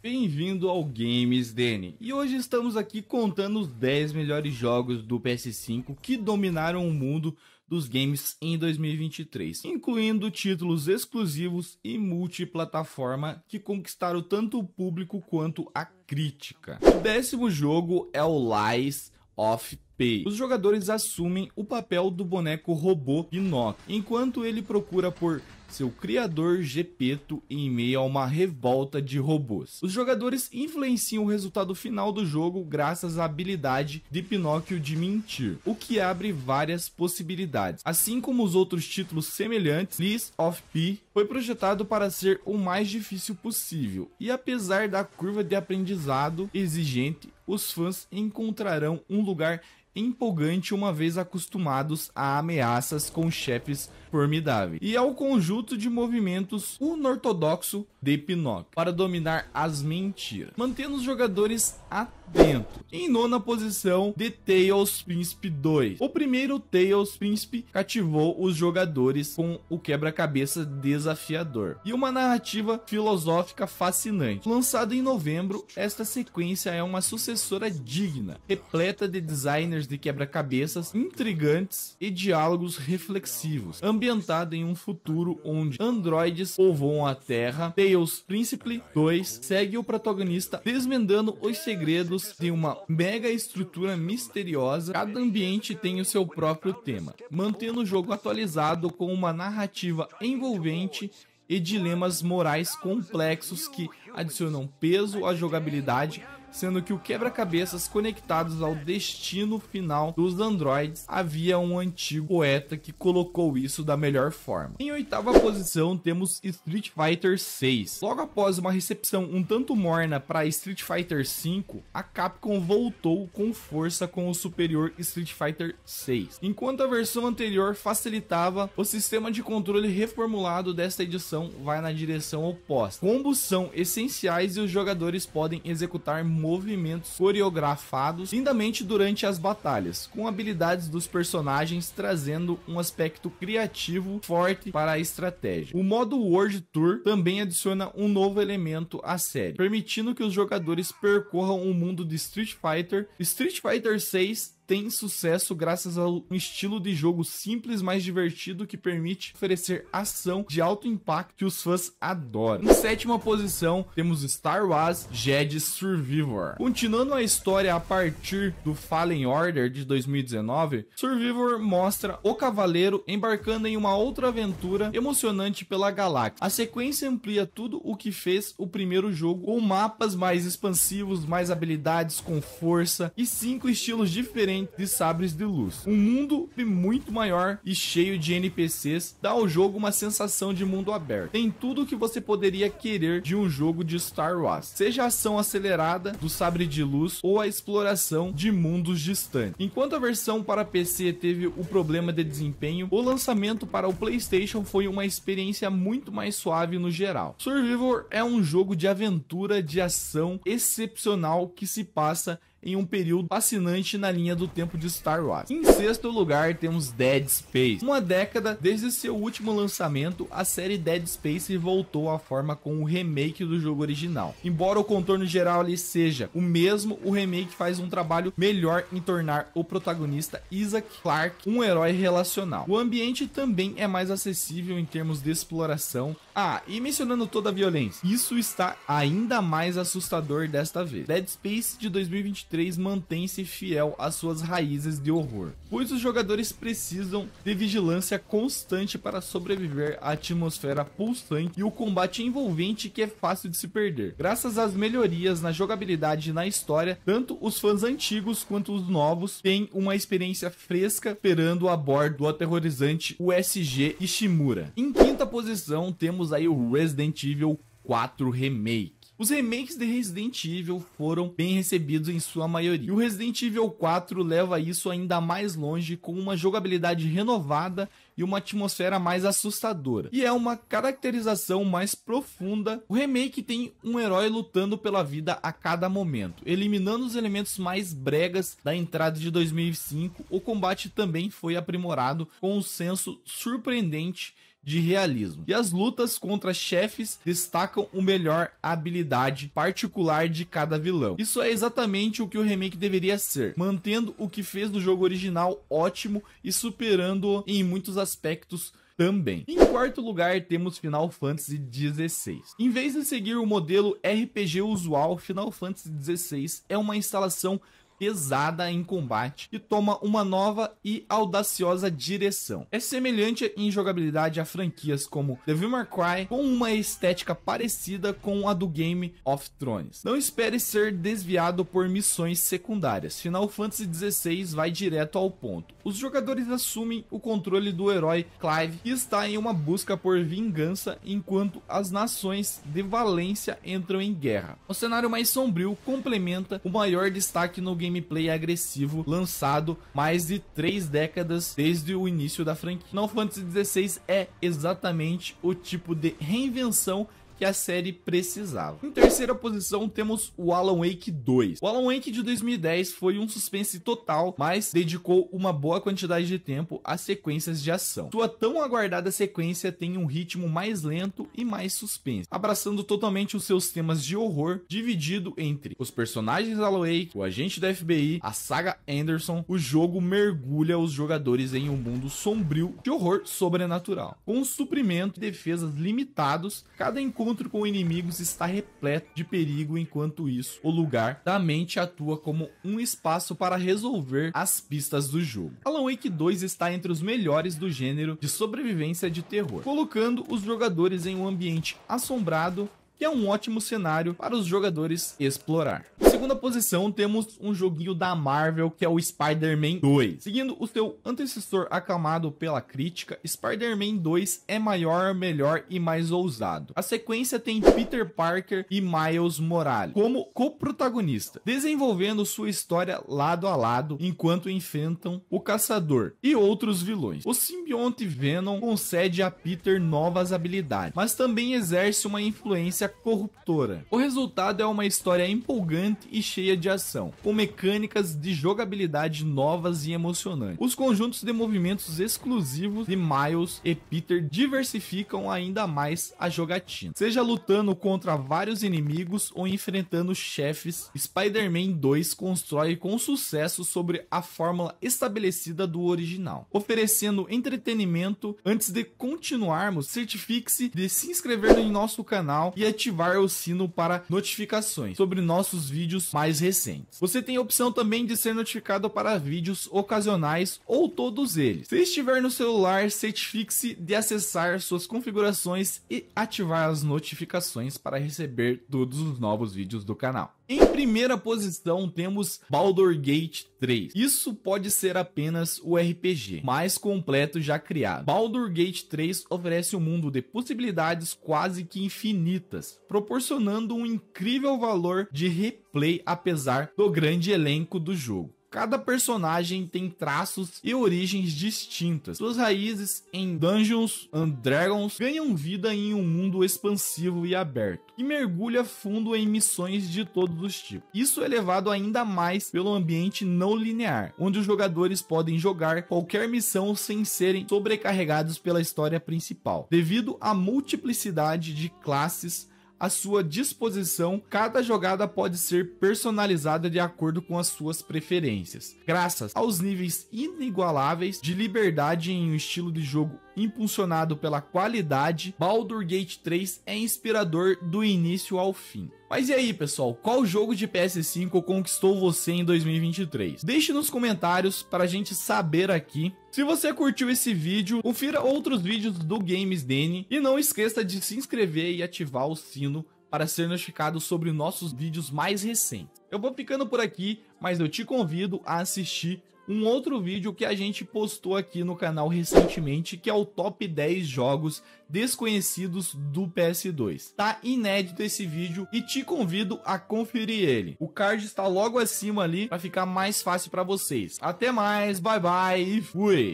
Bem-vindo ao Games Den. E hoje estamos aqui contando os 10 melhores jogos do PS5 que dominaram o mundo dos games em 2023, incluindo títulos exclusivos e multiplataforma que conquistaram tanto o público quanto a crítica. O décimo jogo é o Lies of os jogadores assumem o papel do boneco robô Pinóquio enquanto ele procura por seu criador Gepeto em meio a uma revolta de robôs. Os jogadores influenciam o resultado final do jogo graças à habilidade de Pinóquio de mentir, o que abre várias possibilidades. Assim como os outros títulos semelhantes, Lies of P foi projetado para ser o mais difícil possível, e apesar da curva de aprendizado exigente, os fãs encontrarão um lugar empolgante uma vez acostumados a ameaças com chefes formidáveis, e ao é conjunto de movimentos unortodoxo de Pinóquio para dominar as mentiras, mantendo os jogadores atentos dentro. Em nona posição, The Tales Príncipe 2. O primeiro Tales Príncipe cativou os jogadores com o quebra-cabeça desafiador e uma narrativa filosófica fascinante. Lançado em novembro, esta sequência é uma sucessora digna, repleta de designers de quebra-cabeças intrigantes e diálogos reflexivos, ambientado em um futuro onde androides povoam a Terra. Tales Príncipe 2 segue o protagonista desvendando os segredos símbolos de uma mega estrutura misteriosa, cada ambiente tem o seu próprio tema, mantendo o jogo atualizado com uma narrativa envolvente e dilemas morais complexos que adicionam peso à jogabilidade sendo que o quebra-cabeças conectados ao destino final dos androides havia um antigo poeta que colocou isso da melhor forma. Em oitava posição temos Street Fighter 6. Logo após uma recepção um tanto morna para Street Fighter 5, a Capcom voltou com força com o superior Street Fighter 6. Enquanto a versão anterior facilitava, o sistema de controle reformulado desta edição vai na direção oposta. Combos são essenciais e os jogadores podem executar movimentos coreografados lindamente durante as batalhas, com habilidades dos personagens trazendo um aspecto criativo forte para a estratégia. O modo World Tour também adiciona um novo elemento à série, permitindo que os jogadores percorram o mundo de Street Fighter, Street Fighter 6 tem sucesso graças a um estilo de jogo simples, mas divertido que permite oferecer ação de alto impacto que os fãs adoram. Em sétima posição, temos Star Wars Jedi Survivor. Continuando a história a partir do Fallen Order de 2019, Survivor mostra o cavaleiro embarcando em uma outra aventura emocionante pela galáxia. A sequência amplia tudo o que fez o primeiro jogo, com mapas mais expansivos, mais habilidades com força e cinco estilos diferentes de Sabres de Luz. Um mundo muito maior e cheio de NPCs dá ao jogo uma sensação de mundo aberto. Tem tudo o que você poderia querer de um jogo de Star Wars, seja a ação acelerada do Sabre de Luz ou a exploração de mundos distantes. Enquanto a versão para PC teve o problema de desempenho, o lançamento para o PlayStation foi uma experiência muito mais suave no geral. Survivor é um jogo de aventura de ação excepcional que se passa em um período fascinante na linha do tempo de Star Wars. Em sexto lugar, temos Dead Space. Uma década desde seu último lançamento, a série Dead Space voltou à forma com o remake do jogo original. Embora o contorno geral ali seja o mesmo, o remake faz um trabalho melhor em tornar o protagonista Isaac Clarke um herói relacional. O ambiente também é mais acessível em termos de exploração. Ah, e mencionando toda a violência, isso está ainda mais assustador desta vez. Dead Space de 2023 3 mantém-se fiel às suas raízes de horror, pois os jogadores precisam de vigilância constante para sobreviver à atmosfera pulsante e o combate envolvente que é fácil de se perder. Graças às melhorias na jogabilidade e na história, tanto os fãs antigos quanto os novos têm uma experiência fresca esperando a bordo do aterrorizante USG Ishimura. Em quinta posição temos aí o Resident Evil 4 Remake. Os remakes de Resident Evil foram bem recebidos em sua maioria. E o Resident Evil 4 leva isso ainda mais longe com uma jogabilidade renovada e uma atmosfera mais assustadora. E é uma caracterização mais profunda. O remake tem um herói lutando pela vida a cada momento, eliminando os elementos mais bregas da entrada de 2005. O combate também foi aprimorado com um senso surpreendente de realismo. E as lutas contra chefes destacam o melhor habilidade particular de cada vilão. Isso é exatamente o que o remake deveria ser, mantendo o que fez do jogo original ótimo e superando em muitos aspectos também. Em quarto lugar, temos Final Fantasy XVI. Em vez de seguir o modelo RPG usual, Final Fantasy XVI é uma instalação pesada em combate e toma uma nova e audaciosa direção. É semelhante em jogabilidade a franquias como Devil May Cry, com uma estética parecida com a do Game of Thrones. Não espere ser desviado por missões secundárias. Final Fantasy XVI vai direto ao ponto. Os jogadores assumem o controle do herói Clive, que está em uma busca por vingança enquanto as nações de Valência entram em guerra. O cenário mais sombrio complementa o maior destaque no game gameplay agressivo lançado mais de três décadas desde o início da franquia. Final Fantasy XVI é exatamente o tipo de reinvenção que a série precisava. Em terceira posição temos o Alan Wake 2. O Alan Wake de 2010 foi um suspense total, mas dedicou uma boa quantidade de tempo a sequências de ação. Sua tão aguardada sequência tem um ritmo mais lento e mais suspense, abraçando totalmente os seus temas de horror, dividido entre os personagens Alan Wake, o agente da FBI, a saga Anderson, o jogo mergulha os jogadores em um mundo sombrio de horror sobrenatural. Com suprimento e defesas limitados, cada encontro encontro com inimigos está repleto de perigo, enquanto isso, o lugar da mente atua como um espaço para resolver as pistas do jogo. Alan Wake 2 está entre os melhores do gênero de sobrevivência de terror, colocando os jogadores em um ambiente assombrado que é um ótimo cenário para os jogadores explorar segunda posição, temos um joguinho da Marvel que é o Spider-Man 2. Seguindo o seu antecessor aclamado pela crítica, Spider-Man 2 é maior, melhor e mais ousado. A sequência tem Peter Parker e Miles Morales como co-protagonista, desenvolvendo sua história lado a lado enquanto enfrentam o Caçador e outros vilões. O simbionte Venom concede a Peter novas habilidades, mas também exerce uma influência corruptora. O resultado é uma história empolgante e cheia de ação, com mecânicas de jogabilidade novas e emocionantes. Os conjuntos de movimentos exclusivos de Miles e Peter diversificam ainda mais a jogatina, seja lutando contra vários inimigos ou enfrentando chefes. Spider-Man 2 constrói com sucesso sobre a fórmula estabelecida do original, oferecendo entretenimento. Antes de continuarmos, certifique-se de se inscrever em nosso canal e ativar o sino para notificações sobre nossos vídeos vídeos mais recentes. Você tem a opção também de ser notificado para vídeos ocasionais ou todos eles. Se estiver no celular, certifique-se de acessar suas configurações e ativar as notificações para receber todos os novos vídeos do canal. Em primeira posição temos Baldur Gate 3. Isso pode ser apenas o RPG mais completo já criado. Baldur Gate 3 oferece um mundo de possibilidades quase que infinitas, proporcionando um incrível valor de repetição play apesar do grande elenco do jogo. Cada personagem tem traços e origens distintas. Suas raízes em Dungeons and Dragons ganham vida em um mundo expansivo e aberto, que mergulha fundo em missões de todos os tipos. Isso é levado ainda mais pelo ambiente não linear, onde os jogadores podem jogar qualquer missão sem serem sobrecarregados pela história principal, devido à multiplicidade de classes à sua disposição, cada jogada pode ser personalizada de acordo com as suas preferências. Graças aos níveis inigualáveis de liberdade em um estilo de jogo impulsionado pela qualidade, Baldur Gate 3 é inspirador do início ao fim. Mas e aí, pessoal, qual jogo de PS5 conquistou você em 2023? Deixe nos comentários para a gente saber aqui. Se você curtiu esse vídeo, confira outros vídeos do Games Den e não esqueça de se inscrever e ativar o sino para ser notificado sobre nossos vídeos mais recentes. Eu vou ficando por aqui, mas eu te convido a assistir um outro vídeo que a gente postou aqui no canal recentemente, que é o top 10 jogos desconhecidos do PS2. Tá inédito esse vídeo e te convido a conferir ele. O card está logo acima ali para ficar mais fácil para vocês. Até mais, bye bye e fui!